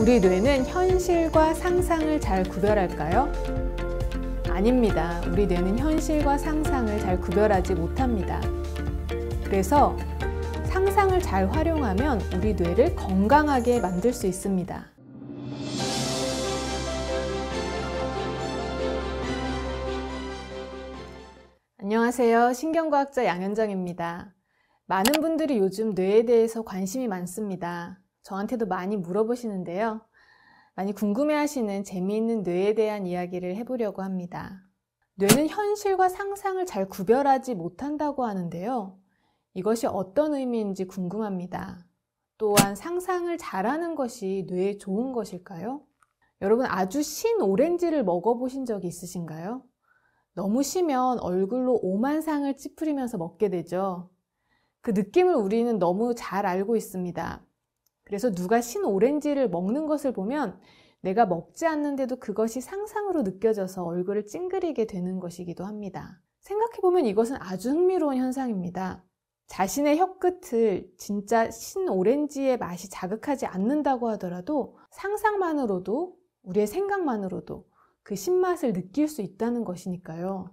우리 뇌는 현실과 상상을 잘 구별할까요? 아닙니다. 우리 뇌는 현실과 상상을 잘 구별하지 못합니다. 그래서 상상을 잘 활용하면 우리 뇌를 건강하게 만들 수 있습니다. 안녕하세요. 신경과학자 양현정입니다. 많은 분들이 요즘 뇌에 대해서 관심이 많습니다. 저한테도 많이 물어보시는데요. 많이 궁금해하시는 재미있는 뇌에 대한 이야기를 해보려고 합니다. 뇌는 현실과 상상을 잘 구별하지 못한다고 하는데요. 이것이 어떤 의미인지 궁금합니다. 또한 상상을 잘하는 것이 뇌에 좋은 것일까요? 여러분 아주 신 오렌지를 먹어보신 적이 있으신가요? 너무 시면 얼굴로 오만상을 찌푸리면서 먹게 되죠. 그 느낌을 우리는 너무 잘 알고 있습니다. 그래서 누가 신 오렌지를 먹는 것을 보면 내가 먹지 않는데도 그것이 상상으로 느껴져서 얼굴을 찡그리게 되는 것이기도 합니다. 생각해보면 이것은 아주 흥미로운 현상입니다. 자신의 혀끝을 진짜 신 오렌지의 맛이 자극하지 않는다고 하더라도 상상만으로도 우리의 생각만으로도 그 신맛을 느낄 수 있다는 것이니까요.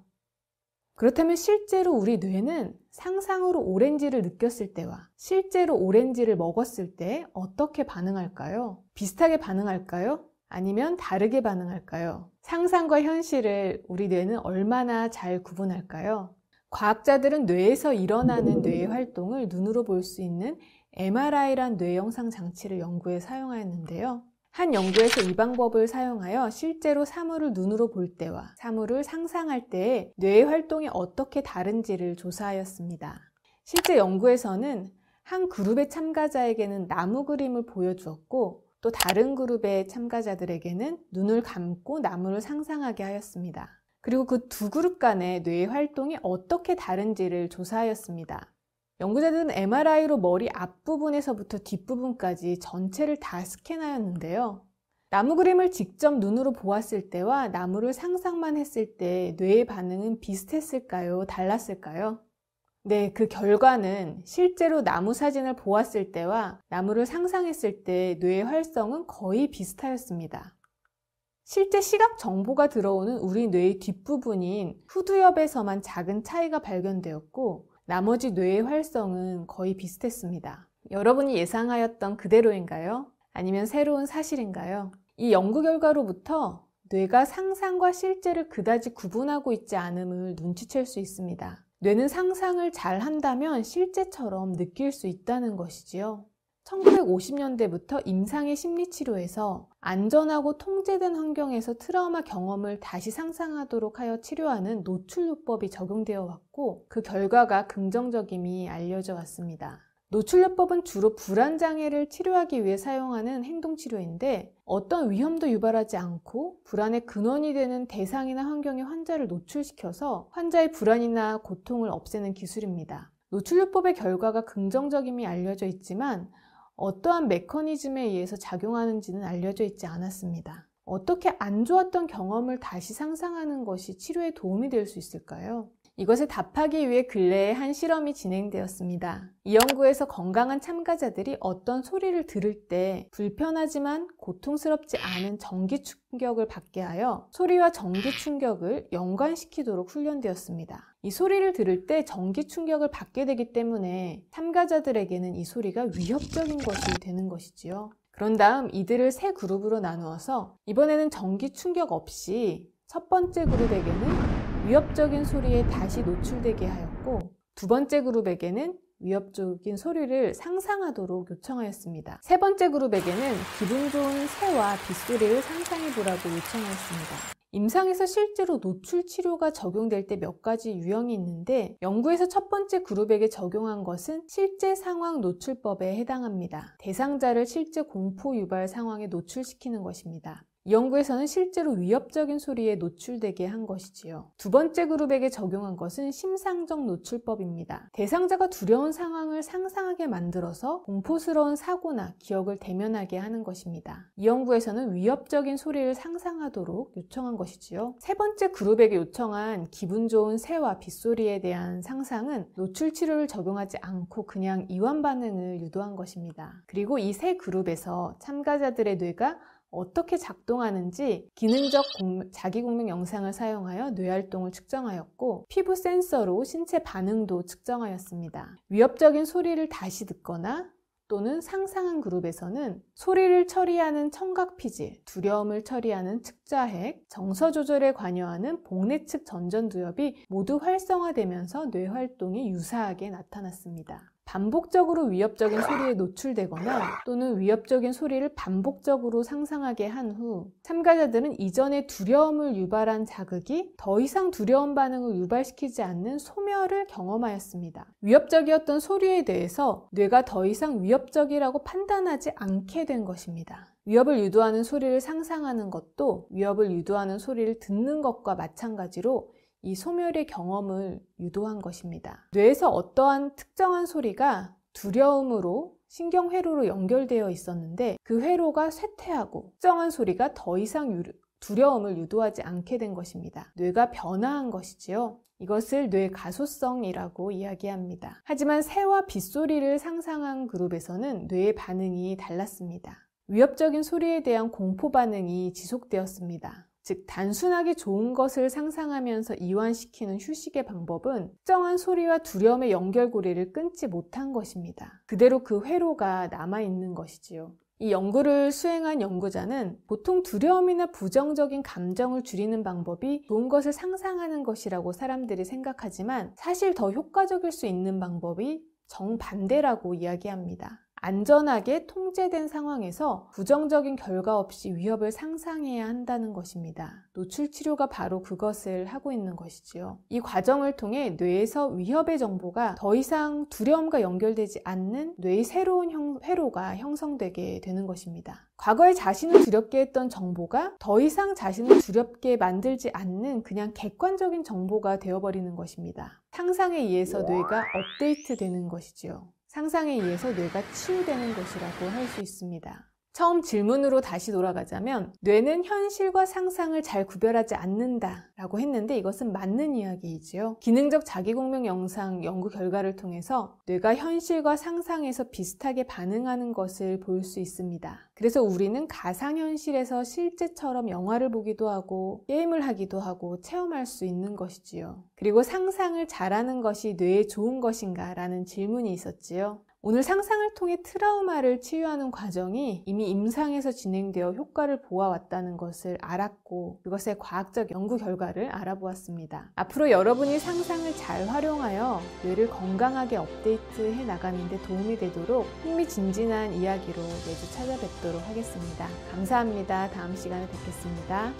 그렇다면 실제로 우리 뇌는 상상으로 오렌지를 느꼈을 때와 실제로 오렌지를 먹었을 때 어떻게 반응할까요? 비슷하게 반응할까요? 아니면 다르게 반응할까요? 상상과 현실을 우리 뇌는 얼마나 잘 구분할까요? 과학자들은 뇌에서 일어나는 뇌 활동을 눈으로 볼 수 있는 MRI란 뇌 영상 장치를 연구에 사용하였는데요. 한 연구에서 이 방법을 사용하여 실제로 사물을 눈으로 볼 때와 사물을 상상할 때의 뇌의 활동이 어떻게 다른지를 조사하였습니다. 실제 연구에서는 한 그룹의 참가자에게는 나무 그림을 보여주었고 또 다른 그룹의 참가자들에게는 눈을 감고 나무를 상상하게 하였습니다. 그리고 그 두 그룹 간의 뇌의 활동이 어떻게 다른지를 조사하였습니다. 연구자들은 MRI로 머리 앞부분에서부터 뒷부분까지 전체를 다 스캔하였는데요. 나무 그림을 직접 눈으로 보았을 때와 나무를 상상만 했을 때 뇌의 반응은 비슷했을까요? 달랐을까요? 네, 그 결과는 실제로 나무 사진을 보았을 때와 나무를 상상했을 때 뇌의 활성은 거의 비슷하였습니다. 실제 시각 정보가 들어오는 우리 뇌의 뒷부분인 후두엽에서만 작은 차이가 발견되었고 나머지 뇌의 활성은 거의 비슷했습니다. 여러분이 예상하였던 그대로인가요? 아니면 새로운 사실인가요? 이 연구 결과로부터 뇌가 상상과 실제를 그다지 구분하고 있지 않음을 눈치챌 수 있습니다. 뇌는 상상을 잘 한다면 실제처럼 느낄 수 있다는 것이지요. 1950년대부터 임상의 심리치료에서 안전하고 통제된 환경에서 트라우마 경험을 다시 상상하도록 하여 치료하는 노출요법이 적용되어 왔고 그 결과가 긍정적임이 알려져 왔습니다. 노출요법은 주로 불안장애를 치료하기 위해 사용하는 행동치료인데 어떤 위험도 유발하지 않고 불안의 근원이 되는 대상이나 환경에 환자를 노출시켜서 환자의 불안이나 고통을 없애는 기술입니다. 노출요법의 결과가 긍정적임이 알려져 있지만 어떠한 메커니즘에 의해서 작용하는지는 알려져 있지 않았습니다. 어떻게 안 좋았던 경험을 다시 상상하는 것이 치료에 도움이 될 수 있을까요? 이것에 답하기 위해 근래에 한 실험이 진행되었습니다. 이 연구에서 건강한 참가자들이 어떤 소리를 들을 때 불편하지만 고통스럽지 않은 전기 충격을 받게 하여 소리와 전기 충격을 연관시키도록 훈련되었습니다. 이 소리를 들을 때 전기 충격을 받게 되기 때문에 참가자들에게는 이 소리가 위협적인 것이 되는 것이지요. 그런 다음 이들을 세 그룹으로 나누어서 이번에는 전기 충격 없이 첫 번째 그룹에게는 위협적인 소리에 다시 노출되게 하였고 두 번째 그룹에게는 위협적인 소리를 상상하도록 요청하였습니다. 세 번째 그룹에게는 기분 좋은 새와 빗소리를 상상해보라고 요청하였습니다. 임상에서 실제로 노출 치료가 적용될 때 몇 가지 유형이 있는데 연구에서 첫 번째 그룹에게 적용한 것은 실제 상황 노출법에 해당합니다. 대상자를 실제 공포 유발 상황에 노출시키는 것입니다. 연구에서는 실제로 위협적인 소리에 노출되게 한 것이지요. 두 번째 그룹에게 적용한 것은 심상적 노출법입니다. 대상자가 두려운 상황을 상상하게 만들어서 공포스러운 사고나 기억을 대면하게 하는 것입니다. 이 연구에서는 위협적인 소리를 상상하도록 요청한 것이지요. 세 번째 그룹에게 요청한 기분 좋은 새와 빗소리에 대한 상상은 노출 치료를 적용하지 않고 그냥 이완 반응을 유도한 것입니다. 그리고 이 세 그룹에서 참가자들의 뇌가 어떻게 작동하는지 기능적 공 자기공명 영상을 사용하여 뇌활동을 측정하였고 피부 센서로 신체 반응도 측정하였습니다. 위협적인 소리를 다시 듣거나 또는 상상한 그룹에서는 소리를 처리하는 청각피질, 두려움을 처리하는 측자핵, 정서 조절에 관여하는 복내측 전전두엽이 모두 활성화되면서 뇌활동이 유사하게 나타났습니다. 반복적으로 위협적인 소리에 노출되거나 또는 위협적인 소리를 반복적으로 상상하게 한 후 참가자들은 이전에 두려움을 유발한 자극이 더 이상 두려운 반응을 유발시키지 않는 소멸을 경험하였습니다. 위협적이었던 소리에 대해서 뇌가 더 이상 위협적이라고 판단하지 않게 된 것입니다. 위협을 유도하는 소리를 상상하는 것도 위협을 유도하는 소리를 듣는 것과 마찬가지로 이 소멸의 경험을 유도한 것입니다. 뇌에서 어떠한 특정한 소리가 두려움으로 신경회로로 연결되어 있었는데 그 회로가 쇠퇴하고 특정한 소리가 더 이상 유르, 두려움을 유도하지 않게 된 것입니다. 뇌가 변화한 것이지요. 이것을 뇌 가소성이라고 이야기합니다. 하지만 새와 빗소리를 상상한 그룹에서는 뇌의 반응이 달랐습니다. 위협적인 소리에 대한 공포 반응이 지속되었습니다. 즉 단순하게 좋은 것을 상상하면서 이완시키는 휴식의 방법은 특정한 소리와 두려움의 연결고리를 끊지 못한 것입니다. 그대로 그 회로가 남아있는 것이지요. 이 연구를 수행한 연구자는 보통 두려움이나 부정적인 감정을 줄이는 방법이 좋은 것을 상상하는 것이라고 사람들이 생각하지만 사실 더 효과적일 수 있는 방법이 정반대라고 이야기합니다. 안전하게 통제된 상황에서 부정적인 결과 없이 위협을 상상해야 한다는 것입니다. 노출 치료가 바로 그것을 하고 있는 것이지요. 이 과정을 통해 뇌에서 위협의 정보가 더 이상 두려움과 연결되지 않는 뇌의 새로운 형, 회로가 형성되게 되는 것입니다. 과거에 자신을 두렵게 했던 정보가 더 이상 자신을 두렵게 만들지 않는 그냥 객관적인 정보가 되어버리는 것입니다. 상상에 의해서 뇌가 업데이트 되는 것이지요. 상상에 의해서 뇌가 치유되는 것이라고 할 수 있습니다. 처음 질문으로 다시 돌아가자면 뇌는 현실과 상상을 잘 구별하지 않는다 라고 했는데 이것은 맞는 이야기이지요. 기능적 자기공명 영상 연구 결과를 통해서 뇌가 현실과 상상에서 비슷하게 반응하는 것을 볼 수 있습니다. 그래서 우리는 가상현실에서 실제처럼 영화를 보기도 하고 게임을 하기도 하고 체험할 수 있는 것이지요. 그리고 상상을 잘하는 것이 뇌에 좋은 것인가 라는 질문이 있었지요. 오늘 상상을 통해 트라우마를 치유하는 과정이 이미 임상에서 진행되어 효과를 보아왔다는 것을 알았고 그것의 과학적 연구 결과를 알아보았습니다. 앞으로 여러분이 상상을 잘 활용하여 뇌를 건강하게 업데이트해 나가는 데 도움이 되도록 흥미진진한 이야기로 매주 찾아뵙도록 하겠습니다. 감사합니다. 다음 시간에 뵙겠습니다.